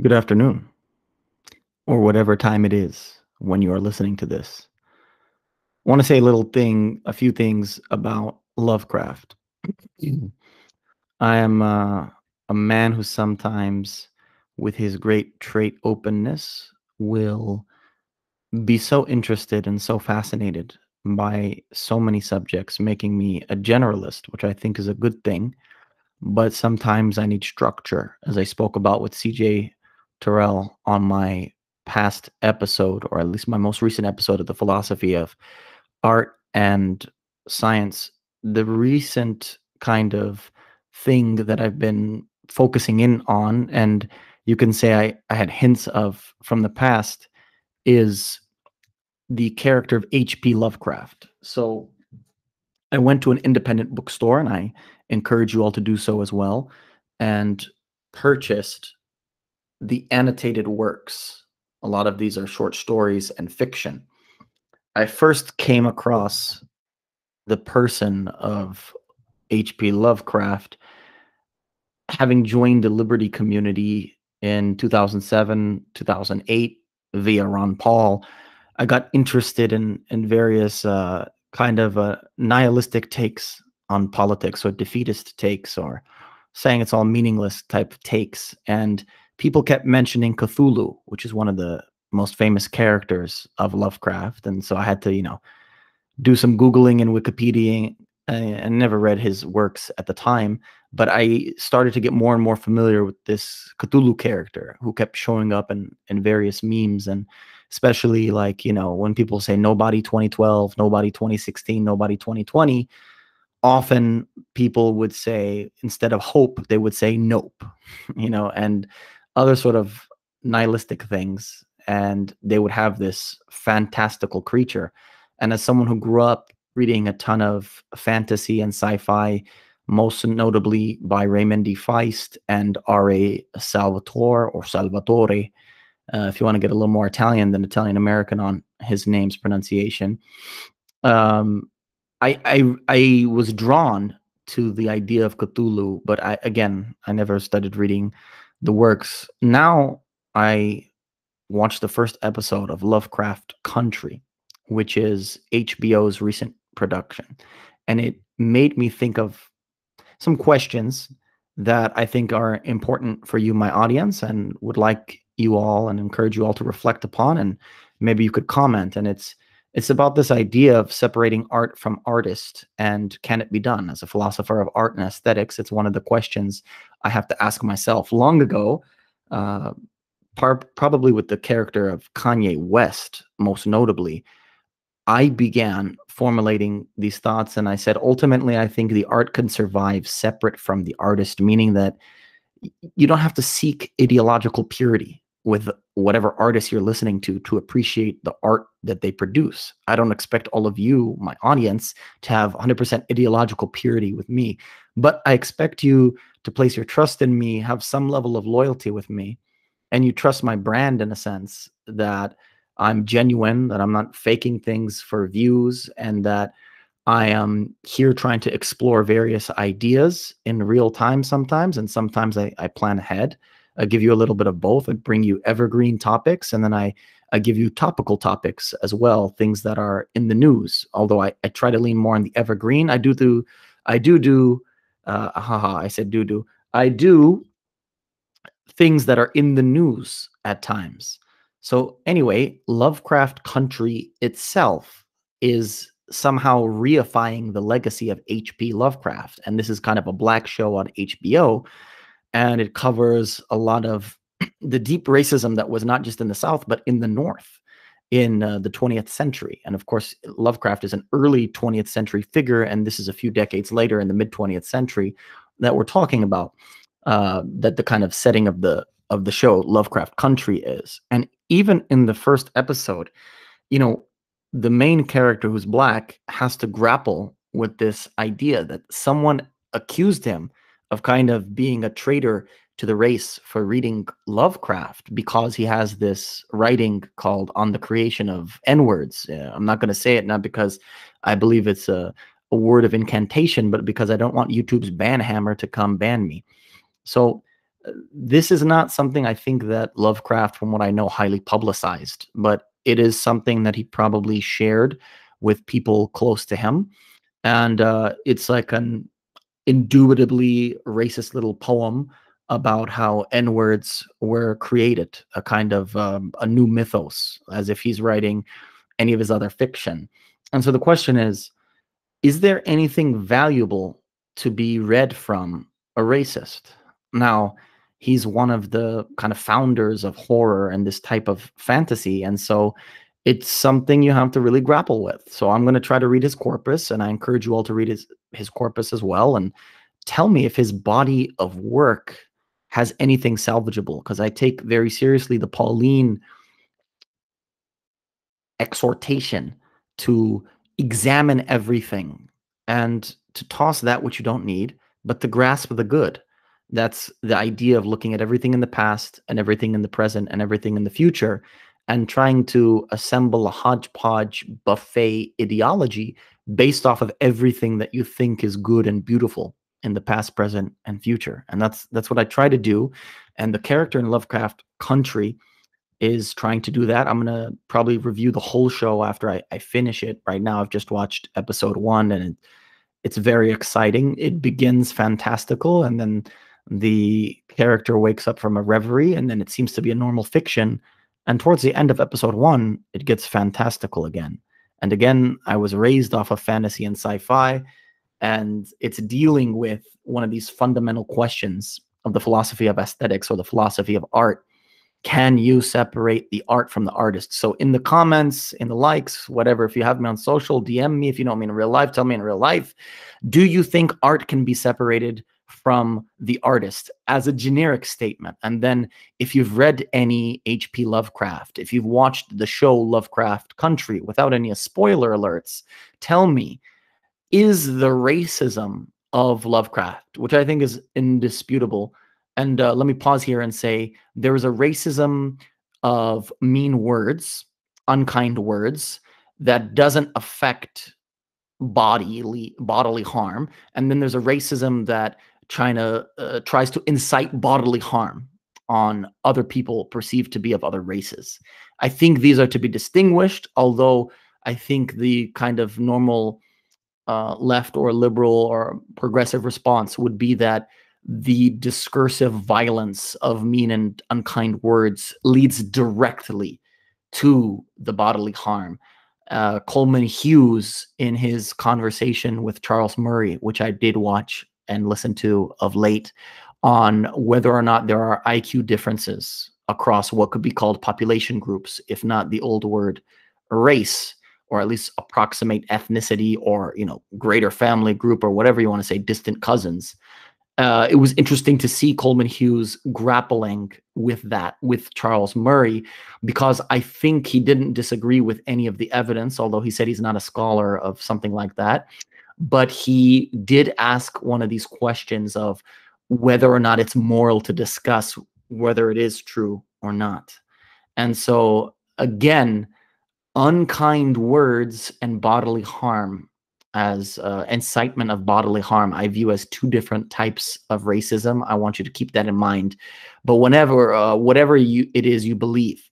Good afternoon, or whatever time it is when you are listening to this. I want to say a little thing, a few things about Lovecraft. Mm. I am uh, a man who sometimes, with his great trait openness, will be so interested and so fascinated by so many subjects, making me a generalist, which I think is a good thing. But sometimes I need structure, as I spoke about with CJ Terrell on my past episode, or at least my most recent episode of the philosophy of art and science, the recent kind of thing that I've been focusing in on, and you can say I, I had hints of from the past, is the character of H.P. Lovecraft. So I went to an independent bookstore, and I encourage you all to do so as well, and purchased the annotated works. A lot of these are short stories and fiction. I first came across the person of H.P. Lovecraft having joined the Liberty community in 2007, 2008 via Ron Paul. I got interested in in various uh, kind of uh, nihilistic takes on politics or defeatist takes or saying it's all meaningless type takes and people kept mentioning Cthulhu, which is one of the most famous characters of Lovecraft, and so I had to, you know, do some googling and Wikipedia. Uh, and never read his works at the time, but I started to get more and more familiar with this Cthulhu character who kept showing up in in various memes and especially like you know when people say nobody 2012 nobody 2016 nobody 2020 often people would say instead of hope they would say nope you know and other sort of nihilistic things and they would have this fantastical creature and as someone who grew up reading a ton of fantasy and sci-fi most notably by Raymond D. Feist and R.A. Salvatore or Salvatore, uh, if you want to get a little more Italian than Italian American on his name's pronunciation. Um, I, I, I was drawn to the idea of Cthulhu, but I again I never studied reading the works. Now I watched the first episode of Lovecraft Country, which is HBO's recent production. And it made me think of some questions that I think are important for you, my audience, and would like you all and encourage you all to reflect upon. And maybe you could comment. And it's it's about this idea of separating art from artist and can it be done? As a philosopher of art and aesthetics, it's one of the questions I have to ask myself long ago, uh, par- probably with the character of Kanye West, most notably. I began formulating these thoughts and I said, ultimately, I think the art can survive separate from the artist, meaning that you don't have to seek ideological purity with whatever artist you're listening to to appreciate the art that they produce. I don't expect all of you, my audience, to have 100% ideological purity with me, but I expect you to place your trust in me, have some level of loyalty with me, and you trust my brand in a sense that I'm genuine, that I'm not faking things for views, and that I am here trying to explore various ideas in real time sometimes, and sometimes I, I plan ahead. I give you a little bit of both. I bring you evergreen topics, and then I, I give you topical topics as well, things that are in the news. Although I, I try to lean more on the evergreen. I do do, I do do, uh, haha, I said do do. I do things that are in the news at times. So anyway, Lovecraft Country itself is somehow reifying the legacy of H.P. Lovecraft, and this is kind of a black show on HBO and it covers a lot of the deep racism that was not just in the South but in the North in uh, the 20th century. And of course, Lovecraft is an early 20th century figure, and this is a few decades later in the mid 20th century that we're talking about. Uh, that the kind of setting of the of the show Lovecraft Country is, and even in the first episode, you know, the main character who's black has to grapple with this idea that someone accused him of kind of being a traitor to the race for reading Lovecraft because he has this writing called On the Creation of N Words. Uh, I'm not going to say it not because I believe it's a, a word of incantation, but because I don't want YouTube's ban hammer to come ban me. So uh, this is not something I think that Lovecraft, from what I know, highly publicized, but it is something that he probably shared with people close to him. And uh, it's like an indubitably racist little poem about how N words were created, a kind of um, a new mythos, as if he's writing any of his other fiction. And so the question is is there anything valuable to be read from a racist? Now, he's one of the kind of founders of horror and this type of fantasy. And so it's something you have to really grapple with. So I'm going to try to read his corpus, and I encourage you all to read his his corpus as well, and tell me if his body of work has anything salvageable, because I take very seriously the Pauline exhortation to examine everything and to toss that which you don't need, but to grasp the good. That's the idea of looking at everything in the past and everything in the present and everything in the future and trying to assemble a hodgepodge buffet ideology based off of everything that you think is good and beautiful in the past, present, and future. And that's that's what I try to do. And the character in Lovecraft Country is trying to do that. I'm gonna probably review the whole show after I, I finish it. Right now, I've just watched episode one, and it, it's very exciting. It begins fantastical, and then the character wakes up from a reverie, and then it seems to be a normal fiction and towards the end of episode one, it gets fantastical again. And again, I was raised off of fantasy and sci fi, and it's dealing with one of these fundamental questions of the philosophy of aesthetics or the philosophy of art. Can you separate the art from the artist? So, in the comments, in the likes, whatever, if you have me on social, DM me. If you know me in real life, tell me in real life. Do you think art can be separated from the artist as a generic statement. And then, if you've read any H.P. Lovecraft, if you've watched the show Lovecraft Country without any spoiler alerts, tell me, is the racism of Lovecraft, which I think is indisputable. And uh, let me pause here and say there is a racism of mean words, unkind words, that doesn't affect bodily bodily harm and then there's a racism that China uh, tries to incite bodily harm on other people perceived to be of other races. I think these are to be distinguished, although I think the kind of normal uh, left or liberal or progressive response would be that the discursive violence of mean and unkind words leads directly to the bodily harm. Uh, Coleman Hughes, in his conversation with Charles Murray, which I did watch and listened to of late on whether or not there are IQ differences across what could be called population groups, if not the old word race, or at least approximate ethnicity or you know greater family group or whatever you want to say, distant cousins. Uh, it was interesting to see Coleman Hughes grappling with that with Charles Murray because I think he didn't disagree with any of the evidence, although he said he's not a scholar of something like that but he did ask one of these questions of whether or not it's moral to discuss whether it is true or not. And so, again, unkind words and bodily harm as uh, incitement of bodily harm i view as two different types of racism i want you to keep that in mind but whenever uh, whatever you it is you believe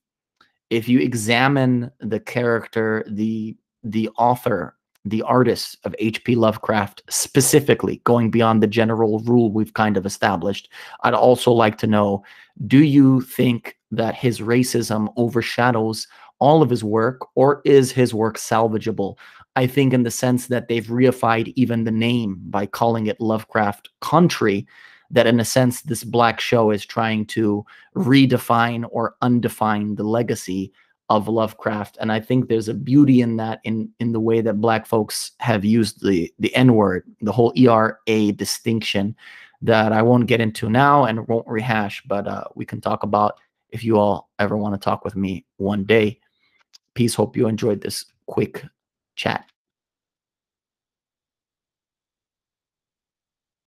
if you examine the character the the author the artists of H.P. Lovecraft specifically, going beyond the general rule we've kind of established. I'd also like to know do you think that his racism overshadows all of his work, or is his work salvageable? I think, in the sense that they've reified even the name by calling it Lovecraft Country, that in a sense, this black show is trying to redefine or undefine the legacy of Lovecraft. And I think there's a beauty in that in in the way that black folks have used the the N-word, the whole ERA distinction that I won't get into now and won't rehash, but uh, we can talk about if you all ever want to talk with me one day. Peace. Hope you enjoyed this quick chat.